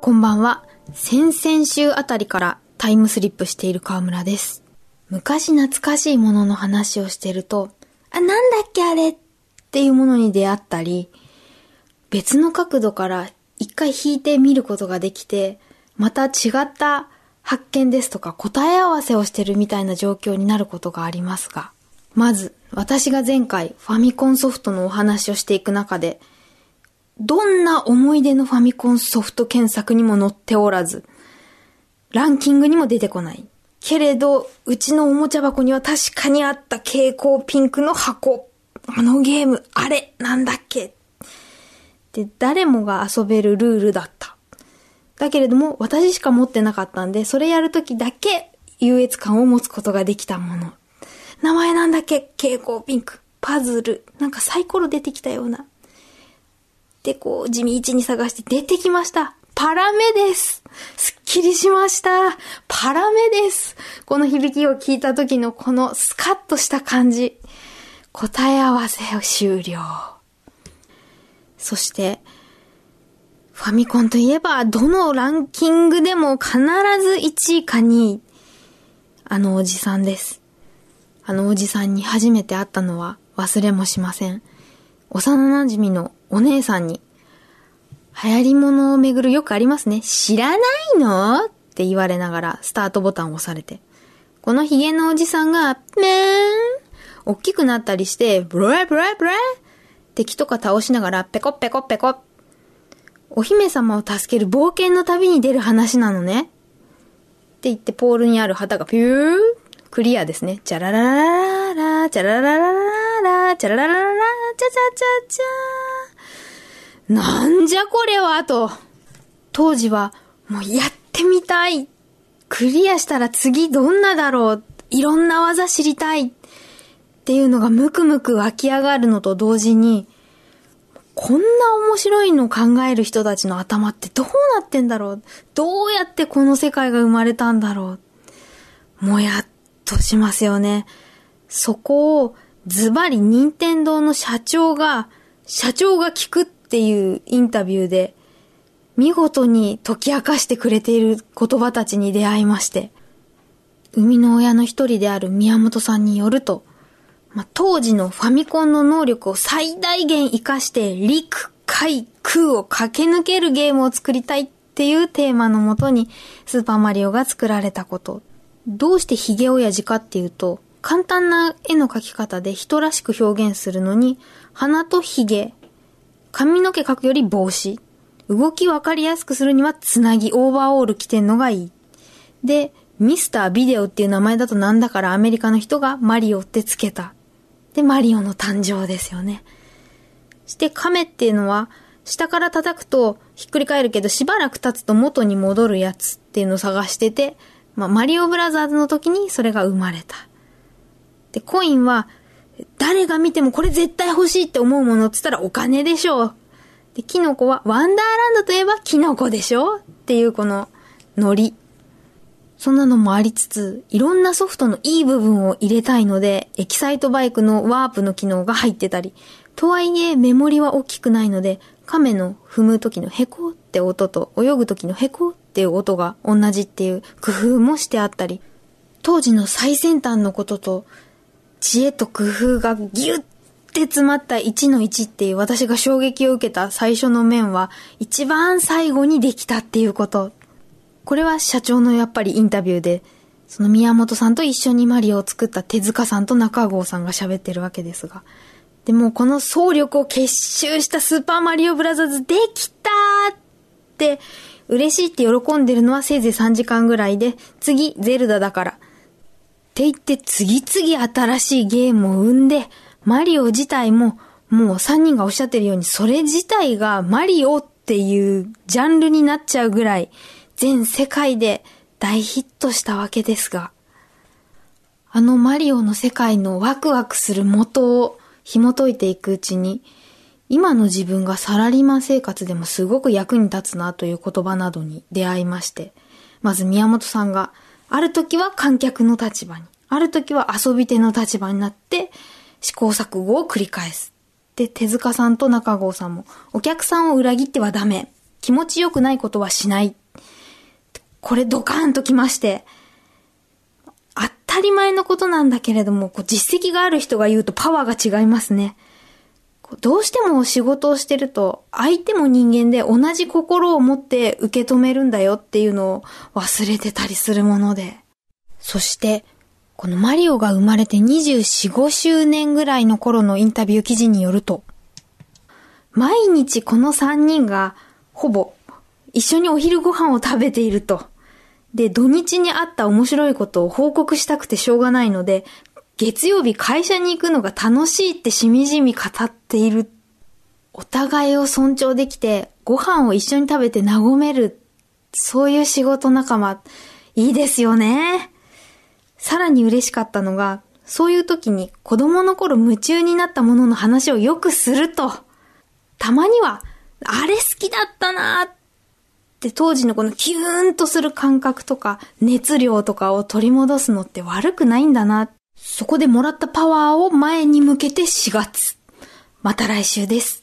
こんばんは。先々週あたりからタイムスリップしている川村です。昔懐かしいものの話をしてると、あ、なんだっけあれっていうものに出会ったり、別の角度から一回引いてみることができて、また違った発見ですとか答え合わせをしてるみたいな状況になることがありますが、まず私が前回ファミコンソフトのお話をしていく中でどんな思い出のファミコンソフト検索にも載っておらず、ランキングにも出てこない。けれど、うちのおもちゃ箱には確かにあった蛍光ピンクの箱。あのゲーム、あれ、なんだっけって誰もが遊べるルールだった。だけれども、私しか持ってなかったんで、それやるときだけ優越感を持つことができたもの。名前なんだっけ蛍光ピンク。パズル。なんかサイコロ出てきたような。で、こう、地道に探して出てきました。パラメです。すっきりしました。パラメです。この響きを聞いた時のこのスカッとした感じ。答え合わせを終了。そして、ファミコンといえば、どのランキングでも必ず1位か2位。あのおじさんです。あのおじさんに初めて会ったのは忘れもしません。幼馴染のお姉さんに、流行り物をめぐるよくありますね。知らないのって言われながらスタートボタンを押されて。このヒゲのおじさんが、めーん大きくなったりして、ブレブレブレ敵とか倒しながら、ペコペコペコ。お姫様を助ける冒険の旅に出る話なのね。って言ってポールにある旗がピュークリアですね。チャラララララ、チャラララララ、チャラララララ、チャチャチャチャなんじゃこれはと。当時は、もうやってみたい。クリアしたら次どんなだろう。いろんな技知りたい。っていうのがムクムク湧き上がるのと同時に、こんな面白いのを考える人たちの頭ってどうなってんだろうどうやってこの世界が生まれたんだろうもやっとしますよね。そこをズバリ任天堂の社長が、社長が聞くっっていうインタビューで、見事に解き明かしてくれている言葉たちに出会いまして、生みの親の一人である宮本さんによると、まあ、当時のファミコンの能力を最大限活かして陸、海、空を駆け抜けるゲームを作りたいっていうテーマのもとにスーパーマリオが作られたこと。どうしてヒゲ親父かっていうと、簡単な絵の描き方で人らしく表現するのに、鼻とヒゲ髪の毛描くより帽子。動きわかりやすくするにはつなぎ、オーバーオール着てんのがいい。で、ミスタービデオっていう名前だとなんだからアメリカの人がマリオってつけた。で、マリオの誕生ですよね。して、亀っていうのは、下から叩くとひっくり返るけど、しばらく経つと元に戻るやつっていうのを探してて、まあ、マリオブラザーズの時にそれが生まれた。で、コインは誰が見てもこれ絶対欲しいって思うものっつったらお金でしょう。で、キノコはワンダーランドといえばキノコでしょっていうこのノリ。そんなのもありつつ、いろんなソフトのいい部分を入れたいので、エキサイトバイクのワープの機能が入ってたり、とはいえメモリは大きくないので、亀の踏む時のヘコって音と泳ぐ時のヘコっていう音が同じっていう工夫もしてあったり、当時の最先端のことと知恵と工夫がギュッって詰まった1の1っていう私が衝撃を受けた最初の面は一番最後にできたっていうこと。これは社長のやっぱりインタビューで、その宮本さんと一緒にマリオを作った手塚さんと中郷さんが喋ってるわけですが。でもこの総力を結集したスーパーマリオブラザーズできたーって嬉しいって喜んでるのはせいぜい3時間ぐらいで、次ゼルダだからっていって次々新しいゲームを生んで、マリオ自体も、もう3人がおっしゃってるように、それ自体がマリオっていうジャンルになっちゃうぐらい、全世界で大ヒットしたわけですが、あのマリオの世界のワクワクする元を紐解いていくうちに、今の自分がサラリーマン生活でもすごく役に立つなという言葉などに出会いまして、まず宮本さんがある時は観客の立場に、ある時は遊び手の立場になって試行錯誤を繰り返す。で、手塚さんと中郷さんも、お客さんを裏切ってはダメ。気持ちよくないことはしない。これドカーンときまして、当たり前のことなんだけれども、こう実績がある人が言うとパワーが違いますね。どうしても仕事をしてると、相手も人間で同じ心を持って受け止めるんだよっていうのを忘れてたりするもので。そして、このマリオが生まれて24、5周年ぐらいの頃のインタビュー記事によると、毎日この3人がほぼ一緒にお昼ご飯を食べていると。で、土日にあった面白いことを報告したくてしょうがないので、月曜日会社に行くのが楽しいってしみじみ語っている。お互いを尊重できて、ご飯を一緒に食べて和める。そういう仕事仲間、いいですよね。さらに嬉しかったのが、そういう時に子供の頃夢中になったものの話をよくすると、たまには、あれ好きだったなーって当時のこのキューンとする感覚とか熱量とかを取り戻すのって悪くないんだなそこでもらったパワーを前に向けて4月。また来週です。